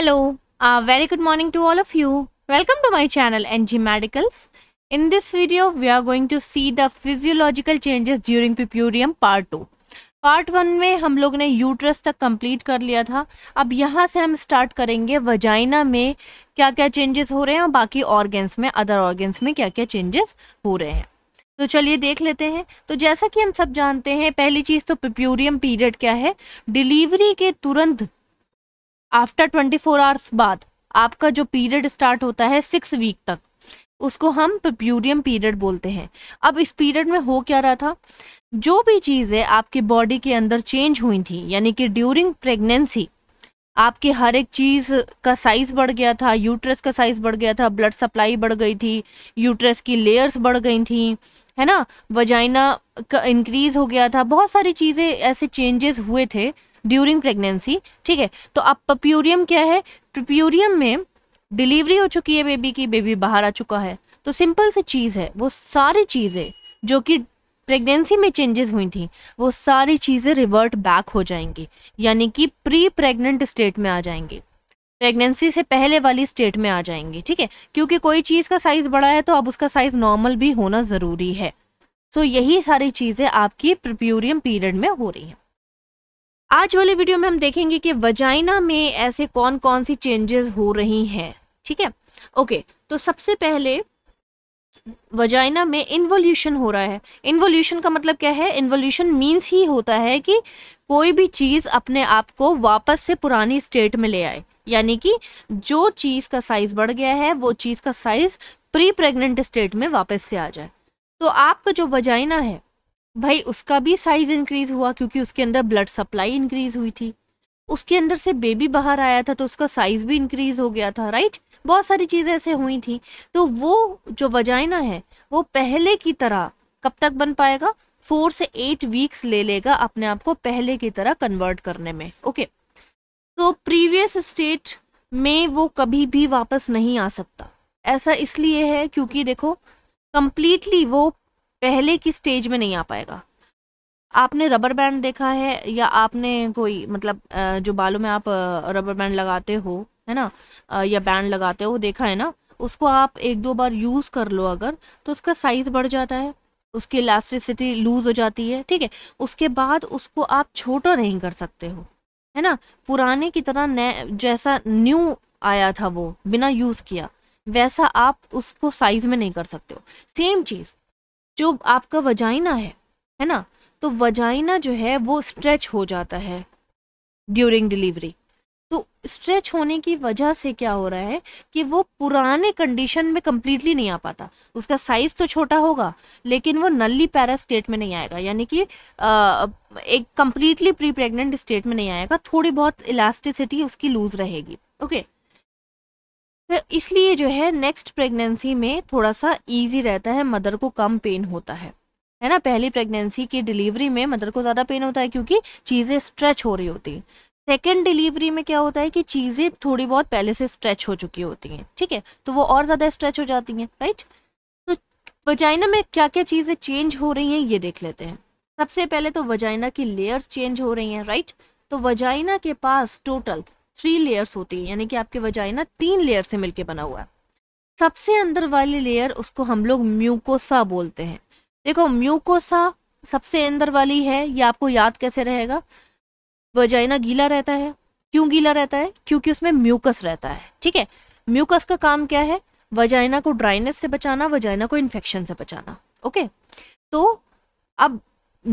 Hello, very good morning to all of you welcome to to channel N G medicals in this video we are going to see the physiological changes during puerperium part two part one में हम लोग ने uterus तक complete कर लिया था अब यहाँ से हम स्टार्ट करेंगे वजाइना में क्या क्या चेंजेस हो रहे हैं और बाकी ऑर्गेंस में अदर ऑर्गेंस में क्या क्या चेंजेस हो रहे हैं तो चलिए देख लेते हैं तो जैसा कि हम सब जानते हैं पहली चीज़ तो पिप्यूरियम पीरियड क्या है डिलीवरी के तुरंत आफ्टर ट्वेंटी फोर आवर्स बाद आपका जो पीरियड स्टार्ट होता है सिक्स वीक तक उसको हम प्यूरियम पीरियड बोलते हैं अब इस पीरियड में हो क्या रहा था जो भी चीज़ें आपकी बॉडी के अंदर चेंज हुई थी यानी कि ड्यूरिंग प्रेगनेंसी आपके हर एक चीज़ का साइज़ बढ़ गया था यूट्रस का साइज़ बढ़ गया था ब्लड सप्लाई बढ़ गई थी यूट्रस की लेयर्स बढ़ गई थी है ना वजाइना का इंक्रीज़ हो गया था बहुत सारी चीज़ें ऐसे चेंजेस हुए थे ड्यूरिंग प्रेगनेंसी ठीक है तो अब पप्यूरियम क्या है पप्यूरियम में डिलीवरी हो चुकी है बेबी की बेबी बाहर आ चुका है तो सिंपल सी चीज़ है वो सारी चीज़ें जो कि प्रेगनेंसी में चेंजेस हुई थी वो सारी चीज़ें रिवर्ट बैक हो जाएंगी यानी कि प्री प्रेग्नेंट स्टेट में आ जाएंगी प्रेगनेंसी से पहले वाली स्टेट में आ जाएंगी ठीक है क्योंकि कोई चीज़ का साइज़ बड़ा है तो अब उसका साइज़ नॉर्मल भी होना ज़रूरी है सो so, यही सारी चीज़ें आपकी प्रिप्यूरियम पीरियड में हो रही हैं आज वाले वीडियो में हम देखेंगे कि वजाइना में ऐसे कौन कौन सी चेंजेस हो रही हैं ठीक है ओके तो सबसे पहले वजाइना में इन्वोल्यूशन हो रहा है इन्वोल्यूशन का मतलब क्या है इन्वोल्यूशन मीन्स ही होता है कि कोई भी चीज़ अपने आप को वापस से पुरानी स्टेट में ले आए यानी कि जो चीज़ का साइज़ बढ़ गया है वो चीज़ का साइज़ प्री प्रेगनेंट स्टेट में वापस से आ जाए तो आपका जो वजाइना है भाई उसका भी साइज इंक्रीज हुआ क्योंकि उसके अंदर ब्लड सप्लाई इंक्रीज हुई थी उसके अंदर से बेबी बाहर आया था तो उसका साइज भी इंक्रीज हो गया था राइट बहुत सारी चीज़ें ऐसे हुई थी तो वो जो वजाइना है वो पहले की तरह कब तक बन पाएगा फोर से एट वीक्स ले लेगा अपने आप को पहले की तरह कन्वर्ट करने में ओके तो प्रीवियस स्टेट में वो कभी भी वापस नहीं आ सकता ऐसा इसलिए है क्योंकि देखो कंप्लीटली वो पहले की स्टेज में नहीं आ पाएगा आपने रबर बैंड देखा है या आपने कोई मतलब जो बालों में आप रबर बैंड लगाते हो है ना या बैंड लगाते हो देखा है ना उसको आप एक दो बार यूज़ कर लो अगर तो उसका साइज़ बढ़ जाता है उसकी इलास्टिसिटी लूज़ हो जाती है ठीक है उसके बाद उसको आप छोटा नहीं कर सकते हो है ना पुराने की तरह नए जैसा न्यू आया था वो बिना यूज़ किया वैसा आप उसको साइज़ में नहीं कर सकते हो सेम चीज़ जो आपका वजाइना है है ना तो वजाइना जो है वो स्ट्रेच हो जाता है ड्यूरिंग डिलीवरी तो स्ट्रेच होने की वजह से क्या हो रहा है कि वो पुराने कंडीशन में कम्प्लीटली नहीं आ पाता उसका साइज तो छोटा होगा लेकिन वो नली पैरा स्टेट में नहीं आएगा यानी कि आ, एक कम्प्लीटली प्री प्रेगनेंट स्टेट में नहीं आएगा थोड़ी बहुत इलास्टिसिटी उसकी लूज रहेगी ओके okay? तो इसलिए जो है नेक्स्ट प्रेगनेंसी में थोड़ा सा ईजी रहता है मदर को कम पेन होता है है ना पहली प्रेगनेंसी की डिलीवरी में मदर को ज़्यादा पेन होता है क्योंकि चीज़ें स्ट्रेच हो रही होती हैं सेकेंड डिलीवरी में क्या होता है कि चीज़ें थोड़ी बहुत पहले से स्ट्रेच हो चुकी होती हैं ठीक है तो वो और ज़्यादा स्ट्रेच हो जाती हैं राइट तो वजाइना में क्या क्या चीज़ें चेंज हो रही हैं ये देख लेते हैं सबसे पहले तो वजाइना की लेयर्स चेंज हो रही हैं राइट तो वजाइना के पास टोटल थ्री लेयर्स होती है यानी कि आपकी वजाइना तीन लेयर से मिलके बना हुआ है सबसे अंदर वाली लेयर उसको हम लोग म्यूकोसा बोलते हैं देखो म्यूकोसा सबसे अंदर वाली है ये आपको याद कैसे रहेगा वजाइना गीला रहता है क्यों गीला रहता है क्योंकि उसमें म्यूकस रहता है ठीक है म्यूकस का काम क्या है वजाइना को ड्राइनेस से बचाना वजाइना को इन्फेक्शन से बचाना ओके तो अब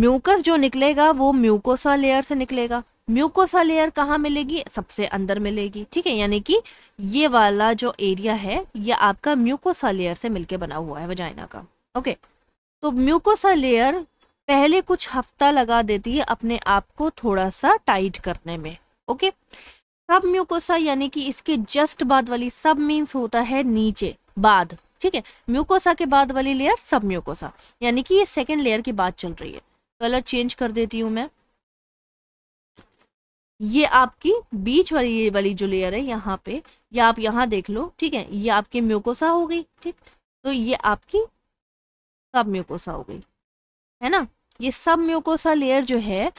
म्यूकस जो निकलेगा वो म्यूकोसा लेयर से निकलेगा म्यूकोसा लेयर कहाँ मिलेगी सबसे अंदर मिलेगी ठीक है यानी कि ये वाला जो एरिया है ये आपका म्यूकोसा लेयर से मिलके बना हुआ है वजाइना का ओके तो म्यूकोसा लेयर पहले कुछ हफ्ता लगा देती है अपने आप को थोड़ा सा टाइट करने में ओके सब म्यूकोसा यानी कि इसके जस्ट बाद वाली सब मीन्स होता है नीचे बाद ठीक है म्यूकोसा के बाद वाली लेयर सब म्यूकोसा यानी कि ये सेकेंड लेयर की बात चल रही है कलर चेंज कर देती हूँ मैं ये आपकी बीच वाली ये वाली जो लेयर है यहाँ पे या आप यहाँ देख लो ठीक है ये आपकी म्यूकोसा हो गई ठीक तो ये आपकी सब म्यूकोसा हो गई है ना ये सब म्यूकोसा लेयर जो है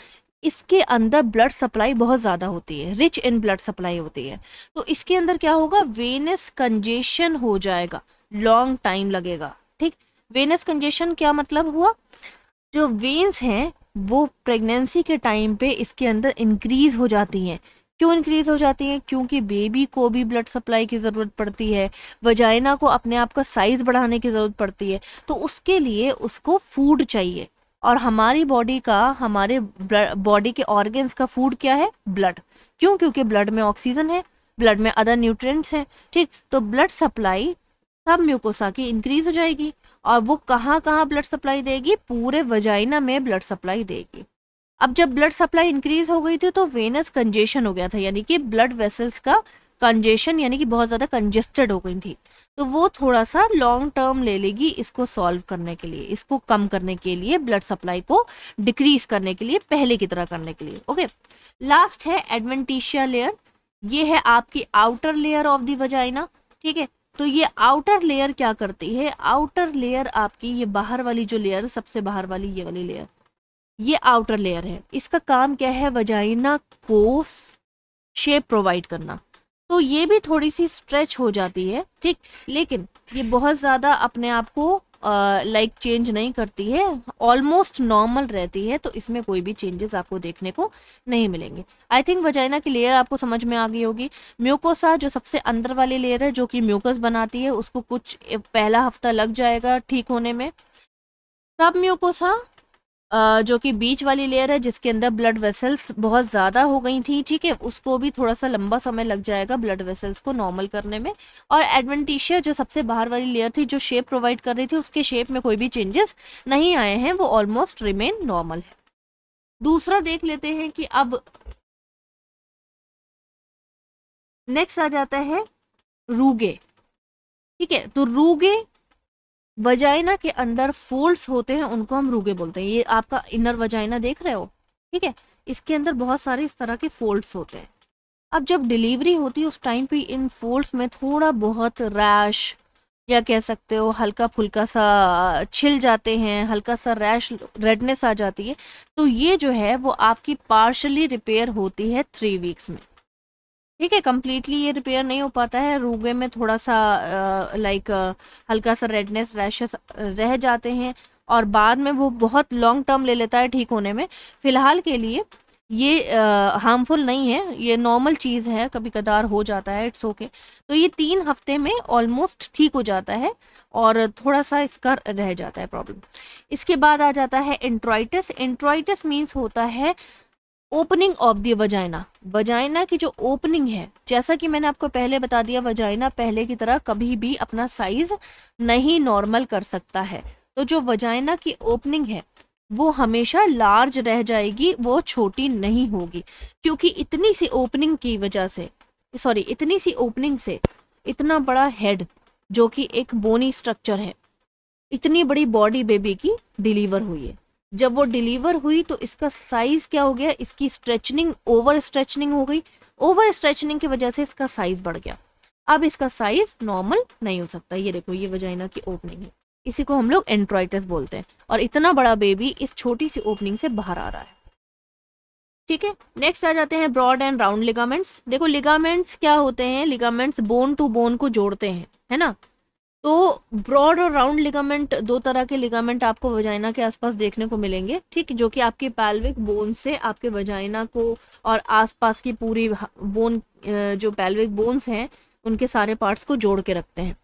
इसके अंदर ब्लड सप्लाई बहुत ज़्यादा होती है रिच इन ब्लड सप्लाई होती है तो इसके अंदर क्या होगा वेनस कंजेशन हो जाएगा लॉन्ग टाइम लगेगा ठीक वेनस कंजेशन क्या मतलब हुआ जो वेन्स हैं वो प्रेगनेंसी के टाइम पे इसके अंदर इंक्रीज़ हो जाती हैं क्यों इंक्रीज़ हो जाती हैं क्योंकि बेबी को भी ब्लड सप्लाई की ज़रूरत पड़ती है वजाइना को अपने आप का साइज़ बढ़ाने की ज़रूरत पड़ती है तो उसके लिए उसको फूड चाहिए और हमारी बॉडी का हमारे बॉडी के ऑर्गेंस का फूड क्या है ब्लड क्यों क्योंकि ब्लड में ऑक्सीजन है ब्लड में अदर न्यूट्रिएंट्स हैं ठीक तो ब्लड सप्लाई सब म्यूकोसा की इंक्रीज़ हो जाएगी और वो कहाँ कहाँ ब्लड सप्लाई देगी पूरे वजाइना में ब्लड सप्लाई देगी अब जब ब्लड सप्लाई इंक्रीज हो गई थी तो वेनस कंजेशन हो गया था यानी कि ब्लड वेसल्स का कंजेशन यानी कि बहुत ज़्यादा कंजेस्टेड हो गई थी तो वो थोड़ा सा लॉन्ग टर्म ले लेगी इसको सॉल्व करने के लिए इसको कम करने के लिए ब्लड सप्लाई को डिक्रीज करने के लिए पहले की तरह करने के लिए ओके लास्ट है एडवेंटिशिया लेयर ये है आपकी outer layer of the vagina ठीक है तो ये आउटर लेयर क्या करती है आउटर लेयर आपकी ये बाहर वाली जो लेयर सबसे बाहर वाली ये वाली लेयर ये आउटर लेयर है इसका काम क्या है वजाइना को शेप प्रोवाइड करना तो ये भी थोड़ी सी स्ट्रेच हो जाती है ठीक लेकिन ये बहुत ज़्यादा अपने आप को लाइक uh, चेंज like नहीं करती है ऑलमोस्ट नॉर्मल रहती है तो इसमें कोई भी चेंजेस आपको देखने को नहीं मिलेंगे आई थिंक वजाइना की लेयर आपको समझ में आ गई होगी म्यूकोसा जो सबसे अंदर वाली लेयर है जो कि म्यूकस बनाती है उसको कुछ पहला हफ्ता लग जाएगा ठीक होने में सब म्यूकोसा जो कि बीच वाली लेयर है जिसके अंदर ब्लड वेसल्स बहुत ज़्यादा हो गई थी ठीक है उसको भी थोड़ा सा लंबा समय लग जाएगा ब्लड वेसल्स को नॉर्मल करने में और एडवेंटिशिया जो सबसे बाहर वाली लेयर थी जो शेप प्रोवाइड कर रही थी उसके शेप में कोई भी चेंजेस नहीं आए हैं वो ऑलमोस्ट रिमेन नॉर्मल है दूसरा देख लेते हैं कि अब नेक्स्ट आ जाता है रूगे ठीक है तो रूगे वजाइना के अंदर फोल्ड्स होते हैं उनको हम रूगे बोलते हैं ये आपका इनर वजाइना देख रहे हो ठीक है इसके अंदर बहुत सारे इस तरह के फोल्ड्स होते हैं अब जब डिलीवरी होती है उस टाइम पे इन फोल्ड्स में थोड़ा बहुत रैश या कह सकते हो हल्का फुल्का सा छिल जाते हैं हल्का सा रैश रेडनेस आ जाती है तो ये जो है वो आपकी पार्शली रिपेयर होती है थ्री वीक्स में ठीक है कम्प्लीटली ये रिपेयर नहीं हो पाता है रूगे में थोड़ा सा लाइक हल्का सा रेडनेस रैश रह जाते हैं और बाद में वो बहुत लॉन्ग टर्म ले लेता है ठीक होने में फ़िलहाल के लिए ये हार्मफुल नहीं है ये नॉर्मल चीज़ है कभी कदार हो जाता है इट्स ओके okay. तो ये तीन हफ्ते में ऑलमोस्ट ठीक हो जाता है और थोड़ा सा इसका रह जाता है प्रॉब्लम इसके बाद आ जाता है एंट्राइटिस एंट्राइटिस मीन्स होता है opening of the vagina vagina की जो ओपनिंग है जैसा कि मैंने आपको पहले बता दिया वजाइना पहले की तरह कभी भी अपना साइज नहीं नॉर्मल कर सकता है तो जो वजाइना की ओपनिंग है वो हमेशा लार्ज रह जाएगी वो छोटी नहीं होगी क्योंकि इतनी सी ओपनिंग की वजह से सॉरी इतनी सी ओपनिंग से इतना बड़ा हेड जो कि एक बोनी स्ट्रक्चर है इतनी बड़ी बॉडी बेबी की डिलीवर हुई है जब वो डिलीवर हुई तो इसका साइज क्या हो गया इसकी स्ट्रेचनिंग ओवर स्ट्रेचनिंग हो गई ओवर स्ट्रेचनिंग की वजह से इसका साइज बढ़ गया अब इसका साइज नॉर्मल नहीं हो सकता ये देखो ये वजाइना की ओपनिंग है इसी को हम लोग एंट्राइटिस बोलते हैं और इतना बड़ा बेबी इस छोटी सी ओपनिंग से बाहर आ रहा है ठीक है नेक्स्ट आ जाते हैं ब्रॉड एंड राउंड लिगामेंट्स देखो लिगामेंट्स क्या होते हैं लिगामेंट्स बोन टू बोन को जोड़ते हैं है ना तो ब्रॉड और राउंड लिगामेंट दो तरह के लिगामेंट आपको वजाइना के आसपास देखने को मिलेंगे ठीक जो कि आपके पैल्विक बोन से आपके वजाइना को और आसपास की पूरी बोन जो पैल्विक बोन्स हैं उनके सारे पार्ट्स को जोड़ के रखते हैं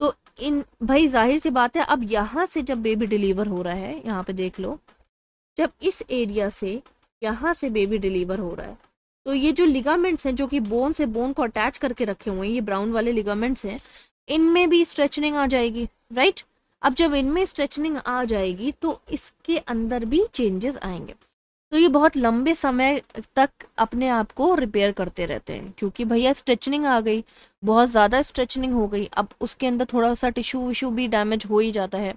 तो इन भाई जाहिर सी बात है अब यहाँ से जब बेबी डिलीवर हो रहा है यहाँ पे देख लो जब इस एरिया से यहाँ से बेबी डिलीवर हो रहा है तो ये जो लिगामेंट्स हैं जो कि बोन से बोन को अटैच करके रखे हुए हैं ये ब्राउन वाले लिगामेंट्स हैं इनमें भी स्ट्रेचनिंग आ जाएगी राइट अब जब इनमें स्ट्रेचनिंग आ जाएगी तो इसके अंदर भी चेंजेस आएंगे तो ये बहुत लंबे समय तक अपने आप को रिपेयर करते रहते हैं क्योंकि भैया स्ट्रेचनिंग आ गई बहुत ज़्यादा स्ट्रेचनिंग हो गई अब उसके अंदर थोड़ा सा टिश्यू विश्यू भी डैमेज हो ही जाता है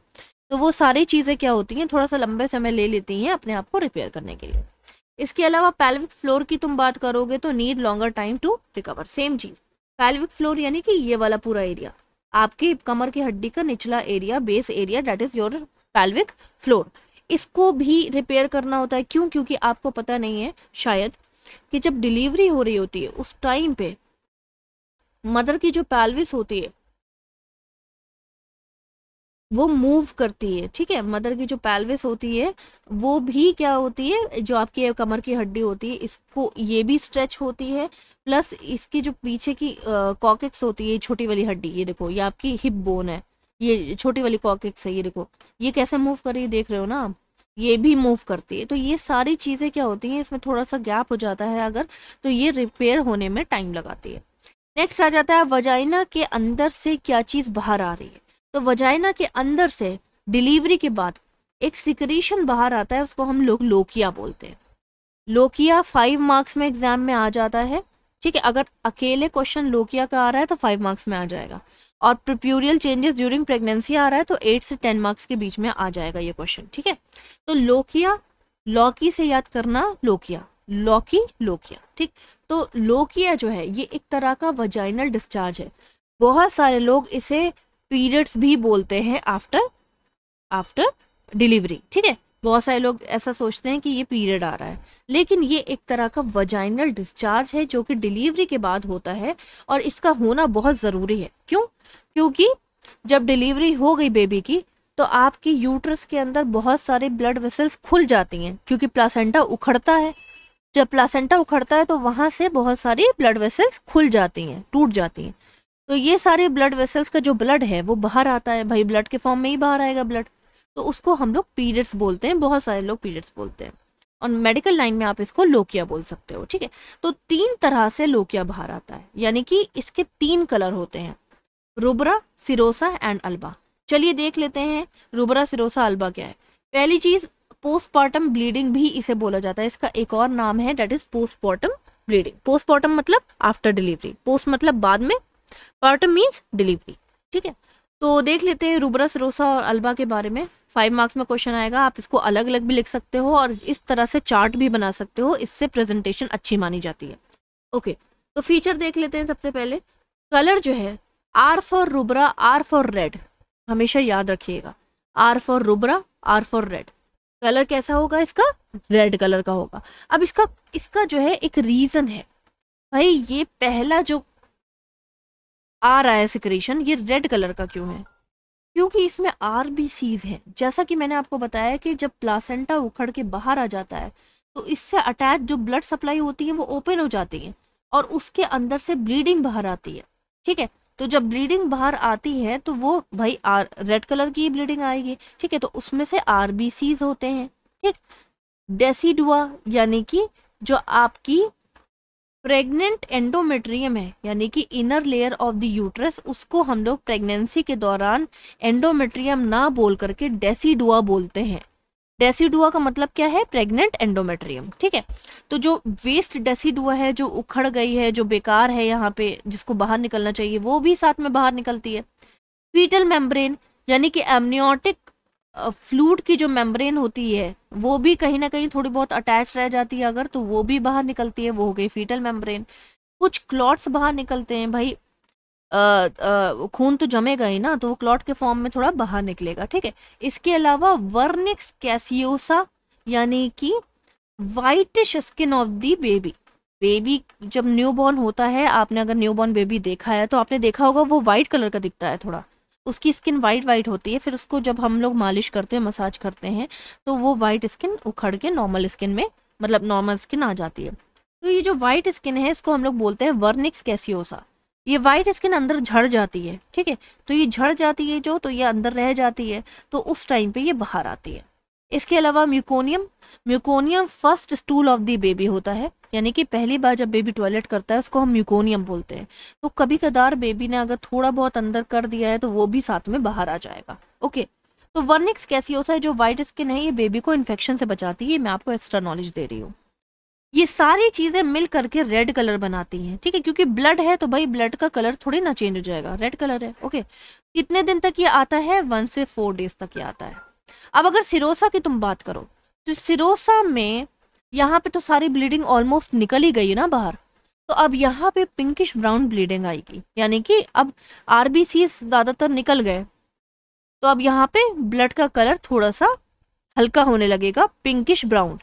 तो वो सारी चीज़ें क्या होती हैं थोड़ा सा लंबे समय ले लेती हैं अपने आप को रिपेयर करने के लिए इसके अलावा पैल्विक फ्लोर की तुम बात करोगे तो need longer time to recover same चीज़ पैल्विक फ्लोर यानी कि ये वाला पूरा एरिया आपकी कमर की हड्डी का निचला area base area that is your pelvic floor इसको भी रिपेयर करना होता है क्यों क्योंकि आपको पता नहीं है शायद कि जब डिलीवरी हो रही होती है उस टाइम पे मदर की जो पैल्विस होती है वो मूव करती है ठीक है मदर की जो पैल्विस होती है वो भी क्या होती है जो आपकी कमर की हड्डी होती है इसको ये भी स्ट्रेच होती है प्लस इसकी जो पीछे की कॉकेक्स होती है छोटी वाली हड्डी ये देखो ये आपकी हिप बोन है ये छोटी वाली कॉकेक्स है ये देखो ये कैसे मूव कर रही है देख रहे हो ना आप ये भी मूव करती है तो ये सारी चीज़ें क्या होती हैं इसमें थोड़ा सा गैप हो जाता है अगर तो ये रिपेयर होने में टाइम लगाती है नेक्स्ट आ जाता है वजाइना के अंदर से क्या चीज़ बाहर आ रही है तो वजाइना के अंदर से डिलीवरी के बाद एक सिक्रीशन बाहर आता है उसको हम लोग लोकिया बोलते हैं लोकिया फाइव मार्क्स में एग्जाम में आ जाता है ठीक है अगर अकेले क्वेश्चन लोकिया का आ रहा है तो फाइव मार्क्स में आ जाएगा और प्रिप्यूरियल चेंजेस ड्यूरिंग प्रेगनेंसी आ रहा है तो एट से टेन मार्क्स के बीच में आ जाएगा ये क्वेश्चन ठीक है तो लोकिया लौकी से याद करना लोकिया लौकी लोकिया ठीक तो लोकिया जो है ये एक तरह का वजाइनल डिस्चार्ज है बहुत सारे लोग इसे पीरियड्स भी बोलते हैं आफ्टर आफ्टर डिलीवरी ठीक है बहुत सारे लोग ऐसा सोचते हैं कि ये पीरियड आ रहा है लेकिन ये एक तरह का वजाइनल डिस्चार्ज है जो कि डिलीवरी के बाद होता है और इसका होना बहुत ज़रूरी है क्यों क्योंकि जब डिलीवरी हो गई बेबी की तो आपकी यूट्रस के अंदर बहुत सारे ब्लड वेसल्स खुल जाती हैं क्योंकि प्लासेंटा उखड़ता है जब प्लासेंटा उखड़ता है तो वहाँ से बहुत सारी ब्लड वेसल्स खुल जाती हैं टूट जाती हैं तो ये सारे ब्लड वेसल्स का जो ब्लड है वो बाहर आता है भाई ब्लड के फॉर्म में ही बाहर आएगा ब्लड तो उसको हम लोग पीरियड्स बोलते हैं बहुत सारे लोग पीरियड्स बोलते हैं और मेडिकल लाइन में आप इसको लोकिया बोल सकते हो ठीक है तो तीन तरह से लोकिया बाहर आता है यानी कि इसके तीन कलर होते हैं रुबरा सिरोसा एंड अल्बा चलिए देख लेते हैं रुबरा सिरोसा अल्बा क्या है पहली चीज पोस्टमार्टम ब्लीडिंग भी इसे बोला जाता है इसका एक और नाम है that is postpartum bleeding postpartum मतलब आफ्टर डिलीवरी पोस्ट मतलब बाद में पार्टम मीन्स डिलीवरी ठीक है तो देख लेते हैं रूबरा सरोसा और अल्बा के बारे में फाइव मार्क्स में क्वेश्चन आएगा आप इसको अलग अलग भी लिख सकते हो और इस तरह से चार्ट भी बना सकते हो इससे प्रेजेंटेशन अच्छी मानी जाती है ओके तो फीचर देख लेते हैं सबसे पहले कलर जो है R for rubra R for red हमेशा याद रखिएगा R for rubra R for red colour कैसा होगा इसका रेड कलर का होगा अब इसका इसका जो है एक रीज़न है भाई ये पहला जो आ रहा है सिक्रेशन ये रेड कलर का क्यों है क्योंकि इसमें आर हैं जैसा कि मैंने आपको बताया कि जब प्लासेंटा उखड़ के बाहर आ जाता है तो इससे अटैच जो ब्लड सप्लाई होती है वो ओपन हो जाती है और उसके अंदर से ब्लीडिंग बाहर आती है ठीक है तो जब ब्लीडिंग बाहर आती है तो वो भाई आर रेड कलर की ब्लीडिंग आएगी ठीक है तो उसमें से आर होते हैं ठीक डेसीडुआ यानी कि जो आपकी प्रेग्नेंट एंडोमेट्रियम है यानी कि inner layer of the uterus उसको हम लोग प्रेगनेंसी के दौरान एंडोमेट्रियम ना बोल करके डेसीडुआ बोलते हैं डेसीडुआ का मतलब क्या है प्रेग्नेंट एंडोमेट्रियम ठीक है तो जो वेस्ट डेसीडुआ है जो उखड़ गई है जो बेकार है यहाँ पे जिसको बाहर निकलना चाहिए वो भी साथ में बाहर निकलती है फीटल मेम्ब्रेन यानी कि एमनियोटिक फ्लूड की जो मेम्ब्रेन होती है वो भी कहीं ना कहीं थोड़ी बहुत अटैच रह जाती है अगर तो वो भी बाहर निकलती है वो हो गई फीटल मेम्ब्रेन कुछ क्लॉट्स बाहर निकलते हैं भाई खून तो जमेगा ही ना तो वो क्लॉट के फॉर्म में थोड़ा बाहर निकलेगा ठीक है इसके अलावा वर्निक्स कैसियोसा यानी कि whitish skin of the baby baby जब न्यूबॉर्न होता है आपने अगर न्यूबॉर्न बेबी देखा है तो आपने देखा होगा वो वाइट कलर का दिखता है थोड़ा उसकी स्किन वाइट वाइट होती है फिर उसको जब हम लोग मालिश करते हैं मसाज करते हैं तो वो वाइट स्किन उखड़ के नॉर्मल स्किन में मतलब नॉर्मल स्किन आ जाती है तो ये जो वाइट स्किन है इसको हम लोग बोलते हैं वर्निक्स कैसियोसा ये वाइट स्किन अंदर झड़ जाती है ठीक है तो ये झड़ जाती है जो तो ये अंदर रह जाती है तो उस टाइम पे ये बाहर आती है इसके अलावा meconium meconium first stool of the baby होता है यानी कि पहली बार जब बेबी टॉयलेट करता है उसको हम म्यूकोनियम बोलते हैं तो कभी कदार बेबी ने अगर थोड़ा बहुत अंदर कर दिया है तो वो भी साथ में बाहर आ जाएगा ओके तो वर्निक्स कैसी होता है जो वाइट स्किन है ये बेबी को इन्फेक्शन से बचाती है मैं आपको एक्स्ट्रा नॉलेज दे रही हूँ ये सारी चीज़ें मिल करके रेड कलर बनाती हैं ठीक है क्योंकि ब्लड है तो भाई ब्लड का कलर थोड़ी ना चेंज हो जाएगा रेड कलर है ओके कितने दिन तक ये आता है वन से फोर डेज तक ये आता है अब अगर सिरोसा की तुम बात करो तो सिरोसा में यहाँ पे तो सारी ब्लीडिंग ऑलमोस्ट निकल ही गई ना बाहर तो अब यहाँ पे पिंकिश ब्राउन ब्लीडिंग आएगी यानी कि अब आर ज़्यादातर निकल गए तो अब यहाँ पे ब्लड का कलर थोड़ा सा हल्का होने लगेगा पिंकिश ब्राउन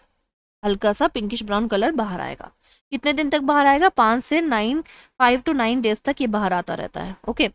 हल्का सा पिंकिश ब्राउन कलर बाहर आएगा कितने दिन तक बाहर आएगा पाँच से nine five to nine days तक ये बाहर आता रहता है ओके okay?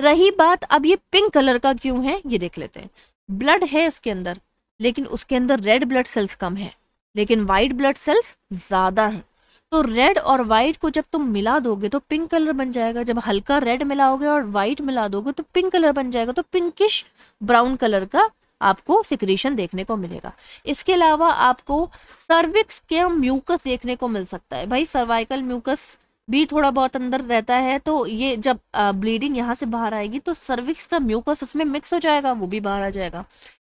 रही बात अब ये पिंक कलर का क्यों है ये देख लेते हैं ब्लड है इसके अंदर लेकिन उसके अंदर रेड ब्लड सेल्स कम है लेकिन वाइट ब्लड सेल्स ज़्यादा हैं तो रेड और वाइट को जब तुम मिला दोगे तो पिंक कलर बन जाएगा जब हल्का रेड मिलाओगे और वाइट मिला दोगे तो पिंक कलर बन जाएगा तो पिंकिश ब्राउन कलर का आपको सिक्रीशन देखने को मिलेगा इसके अलावा आपको सर्विक्स के म्यूकस देखने को मिल सकता है भाई सर्वाइकल म्यूकस भी थोड़ा बहुत अंदर रहता है तो ये जब ब्लीडिंग यहाँ से बाहर आएगी तो सर्विक्स का म्यूकस उसमें मिक्स हो जाएगा वो भी बाहर आ जाएगा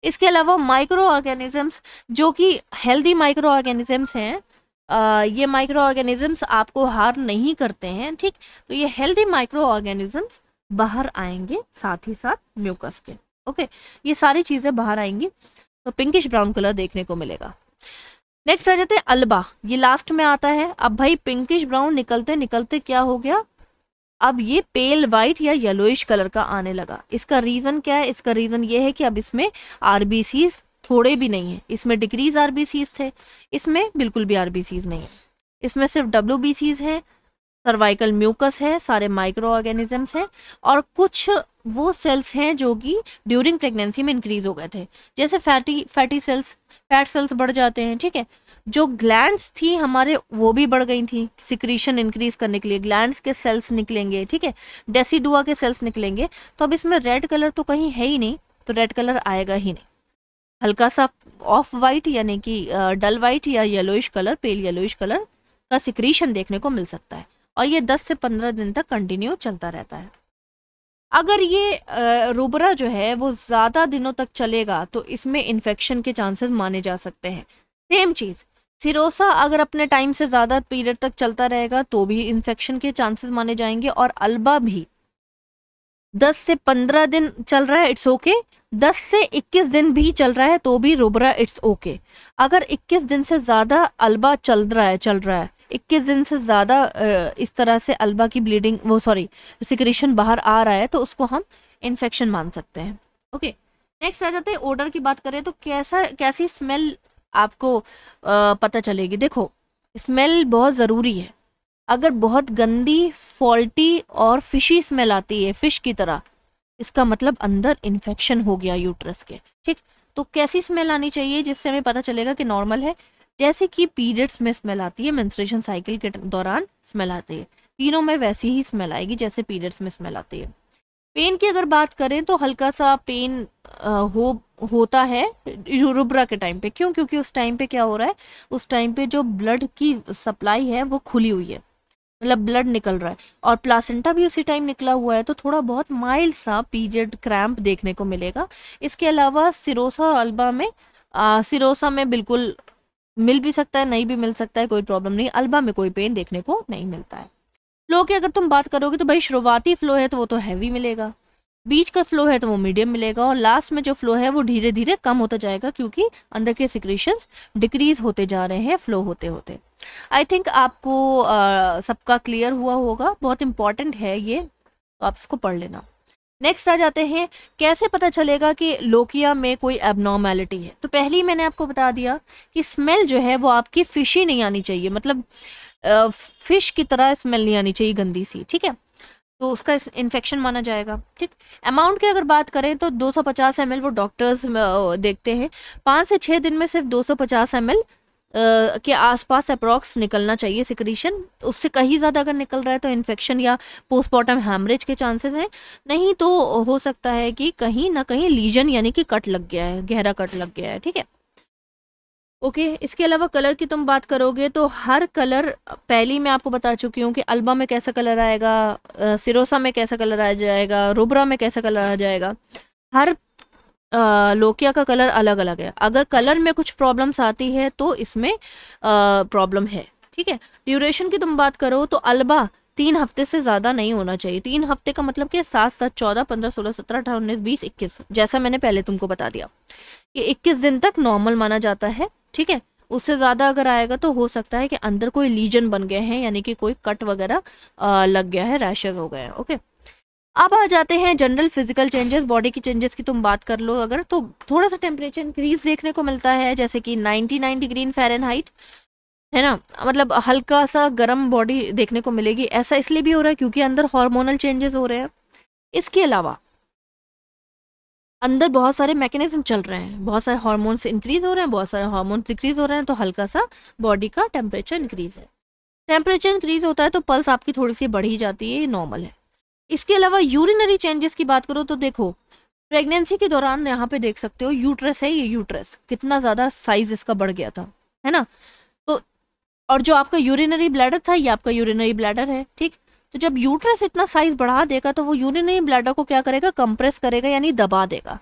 इसके अलावा माइक्रो ऑर्गेनिजम्स जो कि हेल्दी माइक्रो ऑर्गेनिजम्स हैं आ, ये माइक्रो ऑर्गेनिजम्स आपको हार नहीं करते हैं ठीक तो ये हेल्दी माइक्रो ऑर्गेनिजम्स बाहर आएंगे साथ ही साथ म्यूकस के ओके ये सारी चीज़ें बाहर आएंगी तो पिंकिश ब्राउन कलर देखने को मिलेगा नेक्स्ट आ जाते हैं अलबा ये लास्ट में आता है अब भाई पिंकिश ब्राउन निकलते निकलते क्या हो गया अब ये पेल वाइट या येलोइश कलर का आने लगा इसका रीज़न क्या है इसका रीज़न ये है कि अब इसमें आर थोड़े भी नहीं है इसमें डिग्रीज आर थे इसमें बिल्कुल भी आर नहीं है इसमें सिर्फ डब्ल्यू हैं सर्वाइकल म्यूकस है सारे माइक्रो ऑर्गेनिजम्स हैं और कुछ वो सेल्स हैं जो कि ड्यूरिंग प्रेगनेंसी में इंक्रीज हो गए थे जैसे fatty fatty cells fat cells बढ़ जाते हैं ठीक है जो ग्लैंड्स थी हमारे वो भी बढ़ गई थी सिक्रीशन इंक्रीज करने के लिए ग्लैंड्स के सेल्स निकलेंगे ठीक है डेसीडुआ के सेल्स निकलेंगे तो अब इसमें रेड कलर तो कहीं है ही नहीं तो रेड कलर आएगा ही नहीं हल्का सा ऑफ वाइट यानी कि डल वाइट या yellowish colour pale yellowish colour का सिक्रीशन देखने को मिल सकता है और ये 10 से 15 दिन तक कंटिन्यू चलता रहता है अगर ये रूबरा जो है वो ज़्यादा दिनों तक चलेगा तो इसमें इन्फेक्शन के चांसेस माने जा सकते हैं सेम चीज़ सिरोसा अगर अपने टाइम से ज़्यादा पीरियड तक चलता रहेगा तो भी इन्फेक्शन के चांसेस माने जाएंगे और अलबा भी दस से पंद्रह दिन चल रहा है इट्स ओके दस से इक्कीस दिन भी चल रहा है तो भी रूबरा इट्स ओके अगर इक्कीस दिन से ज़्यादा अलबा चल रहा है चल रहा है इक्कीस दिन से ज़्यादा इस तरह से अल्बा की ब्लीडिंग वो सॉरी सिक्रेशन बाहर आ रहा है तो उसको हम इन्फेक्शन मान सकते हैं ओके नेक्स्ट आ जाते हैं ओडर की बात करें तो कैसा कैसी स्मेल आपको आ, पता चलेगी देखो स्मेल बहुत ज़रूरी है अगर बहुत गंदी फॉल्टी और फिशी स्मेल आती है फिश की तरह इसका मतलब अंदर इन्फेक्शन हो गया यूट्रस के ठीक तो कैसी स्मेल आनी चाहिए जिससे हमें पता चलेगा कि नॉर्मल है जैसे कि पीरियड्स में स्मेल आती है मेंस्ट्रुएशन साइकिल के दौरान स्मेल आती है तीनों में वैसी ही स्मेल आएगी जैसे पीरियड्स में स्मेल आती है पेन की अगर बात करें तो हल्का सा पेन हो होता है यूरुब्रा के टाइम पे क्यों क्योंकि उस टाइम पे क्या हो रहा है उस टाइम पे जो ब्लड की सप्लाई है वो खुली हुई है मतलब ब्लड निकल रहा है और प्लासेंटा भी उसी टाइम निकला हुआ है तो थोड़ा बहुत माइल्ड सा पीरियड क्रैम्प देखने को मिलेगा इसके अलावा सिरोसा और अल्बा में आ, सिरोसा में बिल्कुल मिल भी सकता है नहीं भी मिल सकता है कोई प्रॉब्लम नहीं अल्बा में कोई पेन देखने को नहीं मिलता है फ्लो की अगर तुम बात करोगे तो भाई शुरुआती फ्लो है तो वो तो हैवी मिलेगा बीच का फ्लो है तो वो मीडियम मिलेगा और लास्ट में जो फ्लो है वो धीरे धीरे कम होता जाएगा क्योंकि अंदर के सिक्रेशन डिक्रीज होते जा रहे हैं फ्लो होते होते आई थिंक आपको आ, सबका क्लियर हुआ होगा बहुत इंपॉर्टेंट है ये तो आप इसको पढ़ लेना नेक्स्ट आ जाते हैं कैसे पता चलेगा कि लोकिया में कोई एबनॉर्मेलिटी है तो पहले ही मैंने आपको बता दिया कि स्मेल जो है वो आपकी फ़िश ही नहीं आनी चाहिए मतलब फ़िश की तरह स्मेल नहीं आनी चाहिए गंदी सी ठीक है तो उसका इन्फेक्शन माना जाएगा ठीक अमाउंट की अगर बात करें तो 250 सौ वो डॉक्टर्स देखते हैं पाँच से छः दिन में सिर्फ 250 सौ के आसपास अप्रॉक्स निकलना चाहिए सिक्रीशन उससे कहीं ज़्यादा अगर निकल रहा है तो इन्फेक्शन या पोस्टमार्टम हैमरेज के चांसेस हैं नहीं तो हो सकता है कि कहीं ना कहीं लीजन यानी कि कट लग गया है गहरा कट लग गया है ठीक है ओके okay, इसके अलावा कलर की तुम बात करोगे तो हर कलर पहली मैं आपको बता चुकी हूँ कि अल्बा में कैसा कलर आएगा सिरोसा में कैसा कलर आ जाएगा रुबरा में कैसा कलर आ जाएगा हर लोकिया का कलर अलग अलग है अगर कलर में कुछ प्रॉब्लम्स आती है तो इसमें प्रॉब्लम है ठीक है ड्यूरेशन की तुम बात करो तो अलबा तीन हफ्ते से ज़्यादा नहीं होना चाहिए तीन हफ्ते का मतलब क्या सात सात चौदह पंद्रह सोलह सत्रह अठारह उन्नीस बीस इक्कीस जैसा मैंने पहले तुमको बता दिया कि इक्कीस दिन तक नॉर्मल माना जाता है ठीक है उससे ज़्यादा अगर आएगा तो हो सकता है कि अंदर कोई लीजन बन गए हैं यानी कि कोई कट वगैरह लग गया है रैशेज हो गए हैं ओके अब आ जाते हैं जनरल फिजिकल चेंजेस बॉडी की चेंजेस की तुम बात कर लो अगर तो थोड़ा सा टेम्परेचर इंक्रीज देखने को मिलता है जैसे कि 99 डिग्री इन फ़ारेनहाइट है ना मतलब हल्का सा गर्म बॉडी देखने को मिलेगी ऐसा इसलिए भी हो रहा है क्योंकि अंदर हार्मोनल चेंजेस हो रहे हैं इसके अलावा अंदर बहुत सारे मैकेनिज्म चल रहे हैं बहुत सारे हार्मोन्स इंक्रीज हो रहे हैं बहुत सारे हार्मोन्स डिक्रीज हो रहे हैं तो हल्का सा बॉडी का टेम्परेचर इंक्रीज है टेम्परेचर इंक्रीज होता है तो पल्स आपकी थोड़ी सी बढ़ ही जाती है नॉर्मल है इसके अलावा यूरिनरी चेंजेस की बात करो तो देखो प्रेगनेंसी के दौरान यहाँ पे देख सकते हो यूट्रस है ये यूट्रस कितना ज़्यादा साइज इसका बढ़ गया था है ना तो और जो आपका यूरिनरी ब्लैडर था ये आपका यूरिनरी ब्लैडर है ठीक तो जब यूट्रस इतना साइज बढ़ा देगा तो वो यूरिनरी ब्लैडर को क्या करेगा कंप्रेस करेगा यानी दबा देगा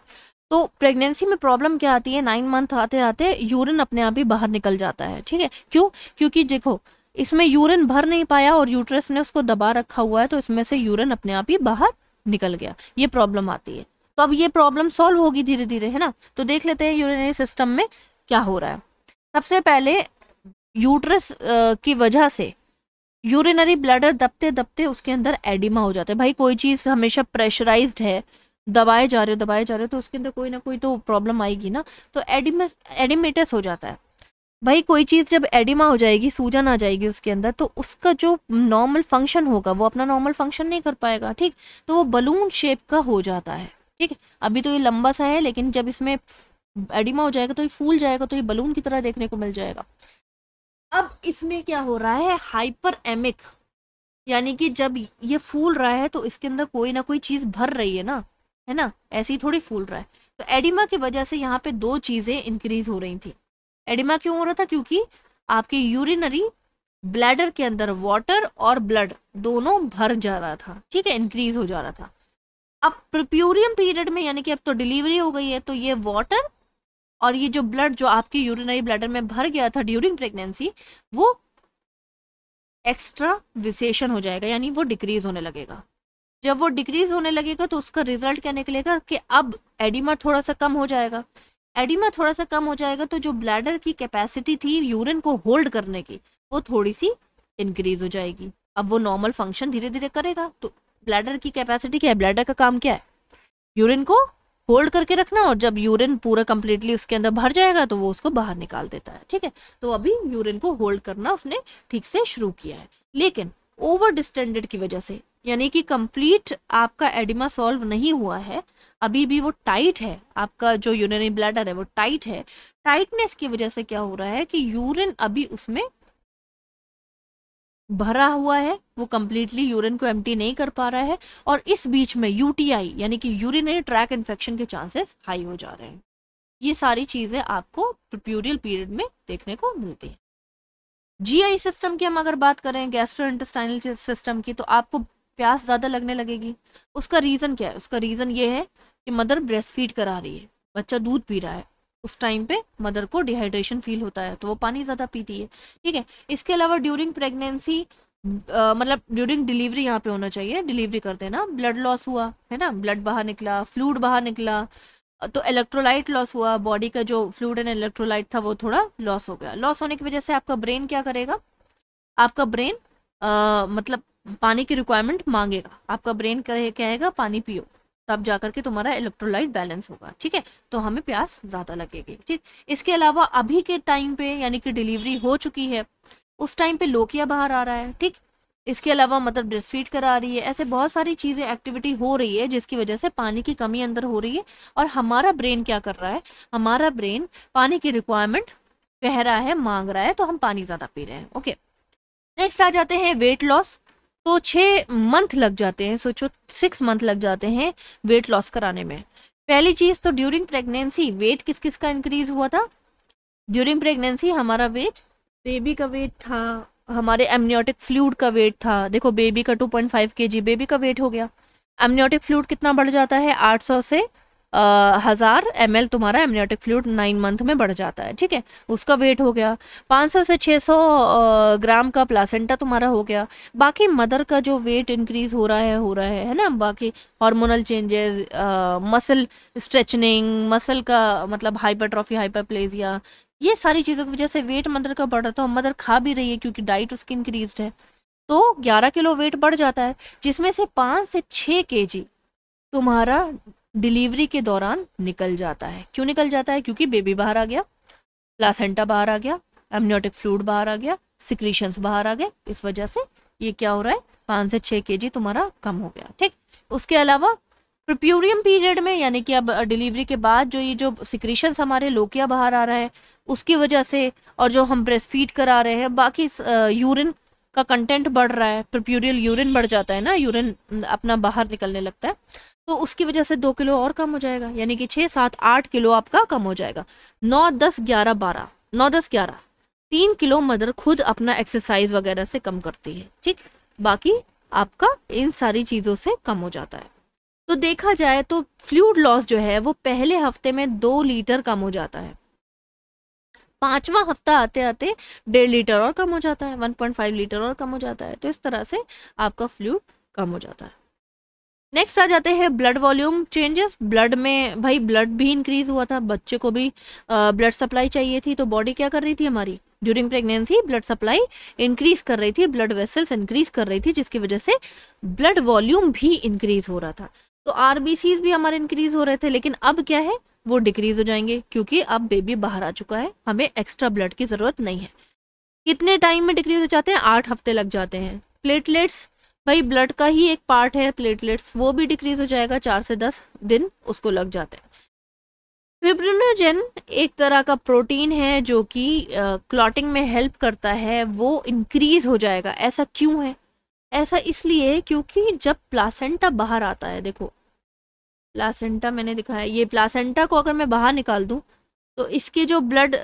तो प्रेगनेंसी में प्रॉब्लम क्या आती है नाइन मंथ आते आते यूरिन अपने आप ही बाहर निकल जाता है ठीक है क्यों क्योंकि देखो इसमें यूरिन भर नहीं पाया और यूट्रस ने उसको दबा रखा हुआ है तो इसमें से यूरिन अपने आप ही बाहर निकल गया ये प्रॉब्लम आती है तो अब ये प्रॉब्लम सॉल्व होगी धीरे धीरे है ना तो देख लेते हैं यूरिनरी सिस्टम में क्या हो रहा है सबसे पहले यूट्रस की वजह से यूरिनरी ब्लडर दबते दबते उसके अंदर एडिमा हो जाता है भाई कोई चीज़ हमेशा प्रेशराइज है दबाए जा रहे हो दबाए जा रहे हो तो उसके अंदर कोई ना कोई तो प्रॉब्लम आएगी ना तो एडिमस एडिमेटस हो जाता है भाई कोई चीज़ जब एडिमा हो जाएगी सूजन आ जाएगी उसके अंदर तो उसका जो नॉर्मल फंक्शन होगा वो अपना नॉर्मल फंक्शन नहीं कर पाएगा ठीक तो वो बलून शेप का हो जाता है ठीक है अभी तो ये लंबा सा है लेकिन जब इसमें एडिमा हो जाएगा तो ये फूल जाएगा तो ये बलून की तरह देखने को मिल जाएगा अब इसमें क्या हो रहा है हाइपर एमिक यानी कि जब ये फूल रहा है तो इसके अंदर कोई ना कोई चीज़ भर रही है ना है ना ऐसे ही थोड़ी फूल रहा है तो एडिमा की वजह से यहाँ पे दो चीज़ें इंक्रीज हो रही थी एडिमा क्यों हो रहा था क्योंकि आपके यूरिनरी ब्लैडर के अंदर वाटर और ब्लड दोनों भर जा रहा था ठीक है इंक्रीज हो जा रहा था अब प्रिप्यूरियम पीरियड में यानी कि अब तो डिलीवरी हो गई है तो ये वाटर और ये जो ब्लड जो आपके यूरिनरी ब्लैडर में भर गया था ड्यूरिंग प्रेगनेंसी वो एक्स्ट्रा विशेषण हो जाएगा यानी वो डिक्रीज होने लगेगा जब वो डिक्रीज होने लगेगा तो उसका रिजल्ट क्या निकलेगा कि अब एडिमा थोड़ा सा कम हो जाएगा एडिमा थोड़ा सा कम हो जाएगा तो जो ब्लैडर की कैपेसिटी थी यूरिन को होल्ड करने की वो थोड़ी सी इंक्रीज हो जाएगी अब वो नॉर्मल फंक्शन धीरे धीरे करेगा तो ब्लैडर की कैपेसिटी क्या है ब्लैडर का काम क्या है यूरिन को होल्ड करके रखना और जब यूरिन पूरा कंप्लीटली उसके अंदर भर जाएगा तो वो उसको बाहर निकाल देता है ठीक है तो अभी यूरिन को होल्ड करना उसने ठीक से शुरू किया है लेकिन ओवर डिस्टेंडेड की वजह से यानी कि कंप्लीट आपका एडिमा सॉल्व नहीं हुआ है अभी भी वो टाइट है आपका जो यूरिनरी ब्लैडर है वो टाइट है टाइटनेस की वजह से क्या हो रहा है कि यूरिन अभी उसमें भरा हुआ है वो कम्प्लीटली यूरिन को एम्प्टी नहीं कर पा रहा है और इस बीच में यूटीआई यानी कि यूरिनरी ट्रैक इन्फेक्शन के चांसेस हाई हो जा रहे हैं ये सारी चीज़ें आपको प्यूरियल पीरियड में देखने को मिलती हैं जीआई सिस्टम की हम अगर बात करें गैस्ट्रो इंटेस्टाइनल सिस्टम की तो आपको प्यास ज़्यादा लगने लगेगी उसका रीज़न क्या है उसका रीज़न ये है कि मदर ब्रेस्ट फीड करा रही है बच्चा दूध पी रहा है उस टाइम पे मदर को डिहाइड्रेशन फील होता है तो वो पानी ज़्यादा पीती है ठीक है इसके अलावा ड्यूरिंग प्रेगनेंसी मतलब ड्यूरिंग डिलीवरी यहाँ पे होना चाहिए डिलीवरी कर देना ब्लड लॉस हुआ है ना ब्लड बाहर निकला फ्लूड बाहर निकला तो इलेक्ट्रोलाइट लॉस हुआ बॉडी का जो फ्लूड एंड इलेक्ट्रोलाइट था वो थोड़ा लॉस हो गया लॉस होने की वजह से आपका ब्रेन क्या करेगा आपका ब्रेन आ, मतलब पानी की रिक्वायरमेंट मांगेगा आपका ब्रेन कहे कहेगा पानी पियो तब जाकर के तुम्हारा इलेक्ट्रोलाइट बैलेंस होगा ठीक है तो हमें प्यास ज़्यादा लगेगी ठीक इसके अलावा अभी के टाइम पे यानी कि डिलीवरी हो चुकी है उस टाइम पे लोकिया बाहर आ रहा है ठीक इसके अलावा मतलब ब्रेस्ट करा रही है ऐसे बहुत सारी चीज़ें एक्टिविटी हो रही है जिसकी वजह से पानी की कमी अंदर हो रही है और हमारा ब्रेन क्या कर रहा है हमारा ब्रेन पानी की रिक्वायरमेंट कह रहा है मांग रहा है तो हम पानी ज़्यादा पी रहे हैं ओके नेक्स्ट आ जाते हैं वेट लॉस तो छः मंथ लग जाते हैं सोचो सिक्स मंथ लग जाते हैं वेट लॉस कराने में पहली चीज़ तो ड्यूरिंग प्रेगनेंसी वेट किस किस का इंक्रीज हुआ था ड्यूरिंग प्रेगनेंसी हमारा वेट बेबी का वेट था हमारे एमनियोटिक फ्लूड का वेट था देखो बेबी का 2.5 केजी बेबी का वेट हो गया एमनियोटिक फ्लूड कितना बढ़ जाता है 800 से हज़ार एम तुम्हारा एमनियोटिक फ्लूड नाइन मंथ में बढ़ जाता है ठीक है उसका वेट हो गया 500 से 600 ग्राम का प्लासेंटा तुम्हारा हो गया बाकी मदर का जो वेट इंक्रीज हो रहा है हो रहा है है ना बाकी hormonal changes muscle stretching muscle का मतलब हाइपरट्रॉफी हाइपरप्लेजिया ये सारी चीज़ों की वजह से वेट मदर का बढ़ रहा था और मदर खा भी रही है क्योंकि डाइट उसकी इंक्रीज है तो 11 किलो वेट बढ़ जाता है जिसमें से पाँच से छः के तुम्हारा डिलीवरी के दौरान निकल जाता है क्यों निकल जाता है क्योंकि बेबी बाहर आ गया प्लासेंटा बाहर आ गया एमनियोटिक फ्लूड बाहर आ गया सिक्रीशंस बाहर आ गए इस वजह से ये क्या हो रहा है पाँच से छः के तुम्हारा कम हो गया ठीक उसके अलावा प्रिप्यूरियम पीरियड में यानी कि अब डिलीवरी के बाद जो ये जो सिक्रीशंस हमारे लोकिया बाहर आ रहा है उसकी वजह से और जो हम ब्रेस्ट फीड करा रहे हैं बाकी यूरिन का कंटेंट बढ़ रहा है प्रिप्यूरियल यूरिन बढ़ जाता है ना यूरिन अपना बाहर निकलने लगता है तो उसकी वजह से दो किलो और कम हो जाएगा यानी कि छः सात आठ किलो आपका कम हो जाएगा नौ दस ग्यारह बारह नौ दस ग्यारह तीन किलो मदर खुद अपना एक्सरसाइज वगैरह से कम करती है ठीक बाकी आपका इन सारी चीज़ों से कम हो जाता है तो देखा जाए तो फ्लूड लॉस जो है वो पहले हफ्ते में दो लीटर कम हो जाता है पांचवा हफ्ता आते आते डेढ़ लीटर और कम हो जाता है 1.5 लीटर और कम हो जाता है तो इस तरह से आपका फ्लूड कम हो जाता है नेक्स्ट आ जाते हैं ब्लड वॉल्यूम चेंजेस ब्लड में भाई ब्लड भी इंक्रीज हुआ था बच्चे को भी ब्लड सप्लाई चाहिए थी तो बॉडी क्या कर रही थी हमारी during pregnancy blood supply increase कर रही थी ब्लड वेसल्स इंक्रीज कर रही थी जिसकी वजह से ब्लड वॉल्यूम भी इंक्रीज हो रहा था तो आर भी हमारे इंक्रीज हो रहे थे लेकिन अब क्या है वो डिक्रीज हो जाएंगे क्योंकि अब बेबी बाहर आ चुका है हमें एक्स्ट्रा ब्लड की ज़रूरत नहीं है कितने टाइम में डिक्रीज हो जाते हैं आठ हफ्ते लग जाते हैं प्लेटलेट्स भाई ब्लड का ही एक पार्ट है प्लेटलेट्स वो भी डिक्रीज हो जाएगा चार से दस दिन उसको लग जाते हैं फिब्रिनोजन एक तरह का प्रोटीन है जो कि क्लॉटिंग में हेल्प करता है वो इंक्रीज हो जाएगा ऐसा क्यों है ऐसा इसलिए क्योंकि जब प्लासेंटा बाहर आता है देखो प्लासेंटा मैंने दिखाया ये प्लासेंटा को अगर मैं बाहर निकाल दूँ तो इसके जो ब्लड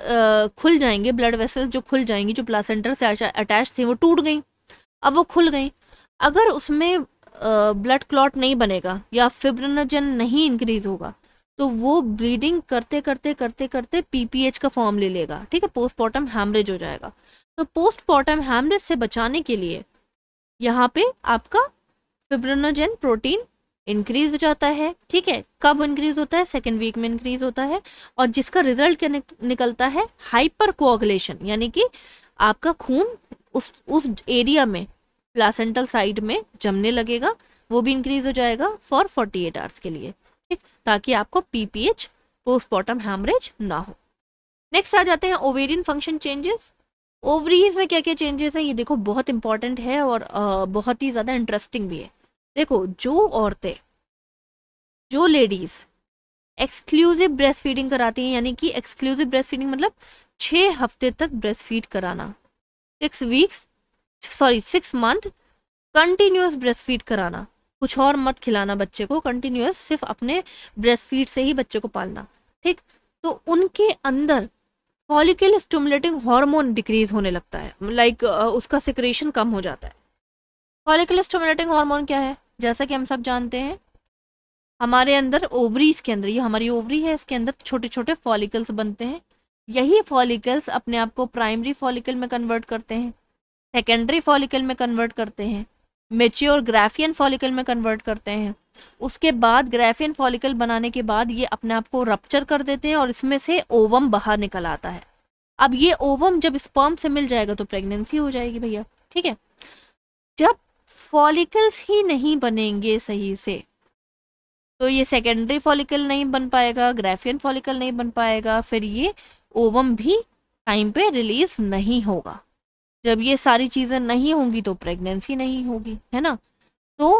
खुल जाएंगे ब्लड वेसल जो खुल जाएंगी जो प्लासेंटर से अटैच थे वो टूट गई अब वो खुल गई अगर उसमें ब्लड क्लॉट नहीं बनेगा या फिब्रनोजन नहीं इंक्रीज होगा तो वो ब्लीडिंग करते करते करते करते पीपीएच का फॉर्म ले लेगा ठीक है पोस्टमार्टम हैमरेज हो जाएगा तो पोस्टमार्टम हैमरेज से बचाने के लिए यहाँ पे आपका फिब्रिनोजन प्रोटीन इंक्रीज हो जाता है ठीक है कब इंक्रीज होता है सेकेंड वीक में इंक्रीज होता है और जिसका रिजल्ट क्या निकलता है हाइपर कोआगुलेशन यानी कि आपका खून उस उस एरिया में प्लासेंटल साइड में जमने लगेगा वो भी इंक्रीज हो जाएगा फॉर फोर्टी एट आवर्स के लिए ठीक ताकि आपको पीपीएच पोस्टमार्टम हैमरेज ना हो नेक्स्ट आ जाते हैं ओवेरियन फंक्शन चेंजेस ओवरीज में क्या क्या चेंजेस हैं ये देखो बहुत इंपॉर्टेंट है और आ, बहुत ही ज़्यादा इंटरेस्टिंग भी है देखो जो औरतें जो लेडीज़ एक्सक्लूसिव ब्रेस्ट फीडिंग कराती हैं यानी कि एक्सक्लूसिव ब्रेस्ट फीडिंग मतलब छः हफ्ते तक ब्रेस्ट फीड कराना six weeks sorry six month continuous breast feed कराना कुछ और मत खिलाना बच्चे को कंटिन्यूस सिर्फ अपने ब्रेस्ट फीड से ही बच्चे को पालना ठीक तो उनके अंदर फॉलिकल स्टिमुलेटिंग हार्मोन डिक्रीज होने लगता है लाइक like, उसका सिक्रेशन कम हो जाता है फॉलिकल स्टिमुलेटिंग हार्मोन क्या है जैसा कि हम सब जानते हैं हमारे अंदर ओवरीज के अंदर ये हमारी ओवरी है इसके अंदर छोटे छोटे फॉलिकल्स बनते हैं यही फॉलिकल्स अपने आप को प्राइमरी फॉलिकल में कन्वर्ट करते हैं सेकेंडरी फॉलिकल में कन्वर्ट करते हैं मेच्योर ग्राफियन फॉलिकल में कन्वर्ट करते हैं उसके बाद ग्राफियन फॉलिकल बनाने के बाद ये अपने आप को रप्चर कर देते हैं और इसमें से ओवम बाहर निकल आता है अब ये ओवम जब स्पर्म से मिल जाएगा तो प्रेगनेंसी हो जाएगी भैया ठीक है जब फॉलिकल्स ही नहीं बनेंगे सही से तो ये सेकेंडरी फॉलिकल नहीं बन पाएगा ग्राफियन फॉलिकल नहीं बन पाएगा फिर ये ओवम भी टाइम पे रिलीज नहीं होगा जब ये सारी चीज़ें नहीं होंगी तो प्रेगनेंसी नहीं होगी है ना तो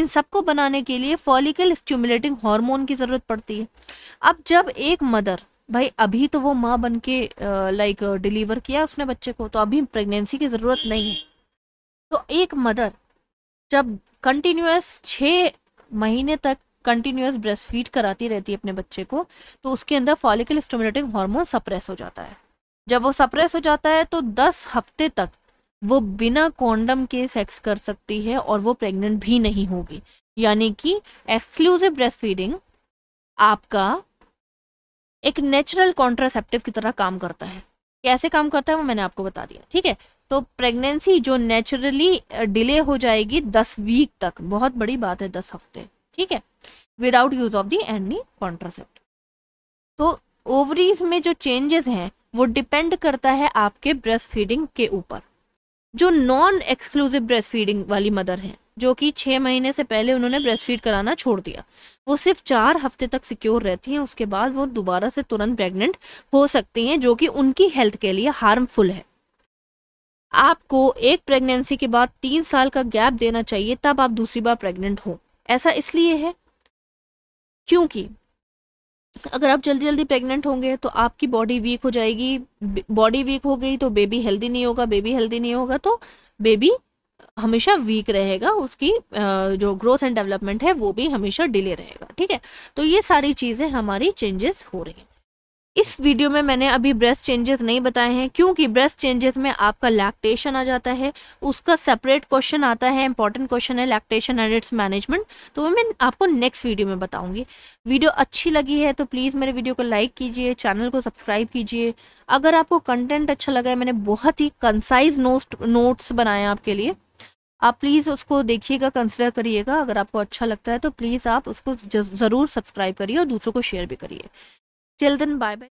इन सबको बनाने के लिए फॉलिकल स्टिमुलेटिंग हार्मोन की ज़रूरत पड़ती है अब जब एक मदर भाई अभी तो वो माँ बन के लाइक डिलीवर किया उसने बच्चे को तो अभी प्रेगनेंसी की ज़रूरत नहीं है तो एक मदर जब कंटिन्यूस छः महीने तक कंटिन्यूस ब्रेस्ट फीड कराती रहती है अपने बच्चे को तो उसके अंदर फॉलिकल स्टिमुलेटिंग हार्मोन सप्रेस हो जाता है जब वो सप्रेस हो जाता है तो दस हफ्ते तक वो बिना कॉन्डम के सेक्स कर सकती है और वो प्रेग्नेंट भी नहीं होगी यानी कि एक्सक्लूसिव ब्रेस्ट फीडिंग आपका एक नेचुरल कॉन्ट्रासेप्टिव की तरह काम करता है कैसे काम करता है वो मैंने आपको बता दिया ठीक है तो प्रेगनेंसी जो नेचुरली डिले हो जाएगी दस वीक तक बहुत बड़ी बात है दस हफ्ते ठीक है without use of the any contraceptive तो ओवरीज में जो चेंजेस हैं वो डिपेंड करता है आपके ब्रेस्ट फीडिंग के ऊपर जो नॉन एक्सक्लूसिव ब्रेस्ट फीडिंग वाली मदर हैं जो कि छः महीने से पहले उन्होंने ब्रेस्ट फीड कराना छोड़ दिया वो सिर्फ चार हफ्ते तक सिक्योर रहती हैं उसके बाद वो दोबारा से तुरंत प्रेग्नेंट हो सकती हैं जो कि उनकी हेल्थ के लिए हार्मफुल है आपको एक प्रेगनेंसी के बाद तीन साल का गैप देना चाहिए तब आप दूसरी बार प्रेग्नेंट हों ऐसा इसलिए है क्योंकि अगर आप जल्दी जल्दी प्रेग्नेंट होंगे तो आपकी बॉडी वीक हो जाएगी बॉडी वीक हो गई तो बेबी हेल्दी नहीं होगा बेबी हेल्दी नहीं होगा तो बेबी हमेशा वीक रहेगा उसकी जो ग्रोथ एंड डेवलपमेंट है वो भी हमेशा डिले रहेगा ठीक है तो ये सारी चीज़ें हमारी चेंजेस हो रही हैं इस वीडियो में मैंने अभी ब्रेस्ट चेंजेस नहीं बताए हैं क्योंकि ब्रेस्ट चेंजेस में आपका लैक्टेशन आ जाता है उसका सेपरेट क्वेश्चन आता है इंपॉर्टेंट क्वेश्चन है लैक्टेशन एंड इट्स मैनेजमेंट तो वो मैं आपको नेक्स्ट वीडियो में बताऊंगी वीडियो अच्छी लगी है तो प्लीज़ मेरे वीडियो को लाइक कीजिए चैनल को सब्सक्राइब कीजिए अगर आपको कंटेंट अच्छा लगा है मैंने बहुत ही कंसाइज नोट नोट्स बनाए हैं आपके लिए आप प्लीज़ उसको देखिएगा कंसिडर करिएगा अगर आपको अच्छा लगता है तो प्लीज़ आप उसको ज़रूर सब्सक्राइब करिए और दूसरों को शेयर भी करिए Till then, bye bye.